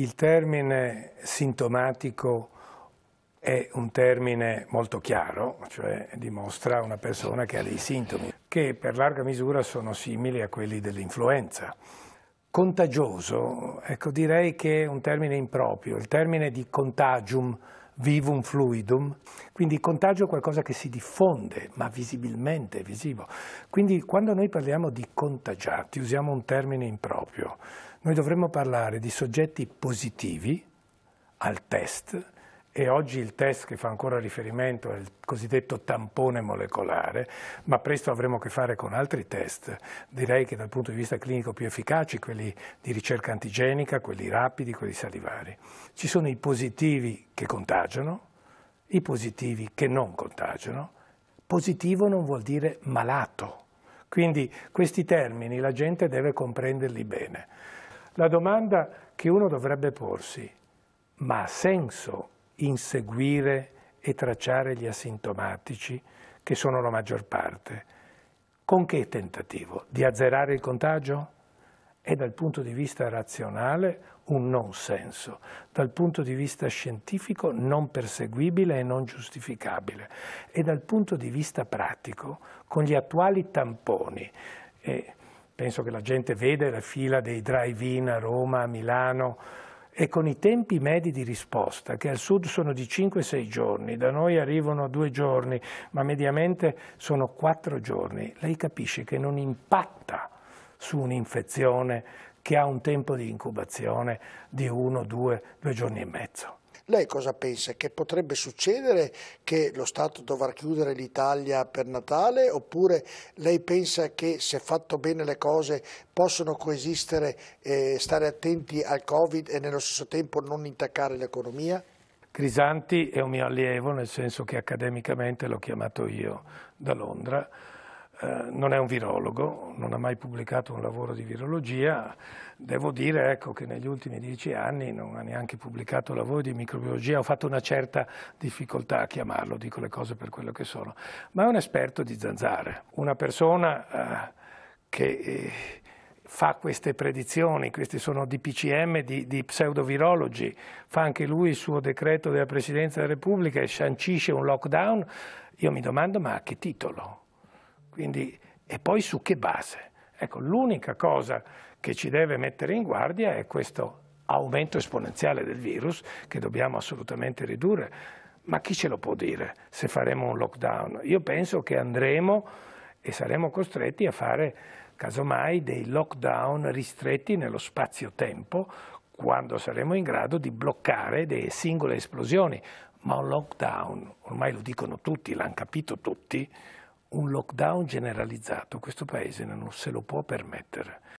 Il termine sintomatico è un termine molto chiaro, cioè dimostra una persona che ha dei sintomi, che per larga misura sono simili a quelli dell'influenza. Contagioso, ecco, direi che è un termine improprio, il termine di contagium vivum fluidum, quindi il contagio è qualcosa che si diffonde, ma visibilmente, è visivo. Quindi quando noi parliamo di contagiati usiamo un termine improprio, noi dovremmo parlare di soggetti positivi al test e oggi il test che fa ancora riferimento è il cosiddetto tampone molecolare, ma presto avremo a che fare con altri test, direi che dal punto di vista clinico più efficaci, quelli di ricerca antigenica, quelli rapidi, quelli salivari. Ci sono i positivi che contagiano, i positivi che non contagiano. Positivo non vuol dire malato, quindi questi termini la gente deve comprenderli bene. La domanda che uno dovrebbe porsi, ma ha senso inseguire e tracciare gli asintomatici, che sono la maggior parte. Con che tentativo? Di azzerare il contagio? È dal punto di vista razionale un non senso, dal punto di vista scientifico non perseguibile e non giustificabile e dal punto di vista pratico con gli attuali tamponi. E penso che la gente vede la fila dei drive-in a Roma, a Milano, e con i tempi medi di risposta, che al sud sono di 5-6 giorni, da noi arrivano 2 giorni, ma mediamente sono 4 giorni, lei capisce che non impatta su un'infezione che ha un tempo di incubazione di 1, 2, 2 giorni e mezzo. Lei cosa pensa? Che potrebbe succedere che lo Stato dovrà chiudere l'Italia per Natale oppure lei pensa che se fatto bene le cose possono coesistere, eh, stare attenti al Covid e nello stesso tempo non intaccare l'economia? Grisanti è un mio allievo, nel senso che accademicamente l'ho chiamato io da Londra eh, non è un virologo, non ha mai pubblicato un lavoro di virologia, devo dire ecco, che negli ultimi dieci anni non ha neanche pubblicato lavori di microbiologia, ho fatto una certa difficoltà a chiamarlo, dico le cose per quello che sono, ma è un esperto di zanzare, una persona eh, che... Eh, fa queste predizioni, questi sono DPCM di, di pseudovirologi, fa anche lui il suo decreto della Presidenza della Repubblica e sancisce un lockdown, io mi domando ma a che titolo? Quindi, e poi su che base? Ecco, l'unica cosa che ci deve mettere in guardia è questo aumento esponenziale del virus che dobbiamo assolutamente ridurre. Ma chi ce lo può dire se faremo un lockdown? Io penso che andremo e saremo costretti a fare casomai dei lockdown ristretti nello spazio-tempo quando saremo in grado di bloccare delle singole esplosioni. Ma un lockdown, ormai lo dicono tutti, l'hanno capito tutti, un lockdown generalizzato questo Paese non se lo può permettere.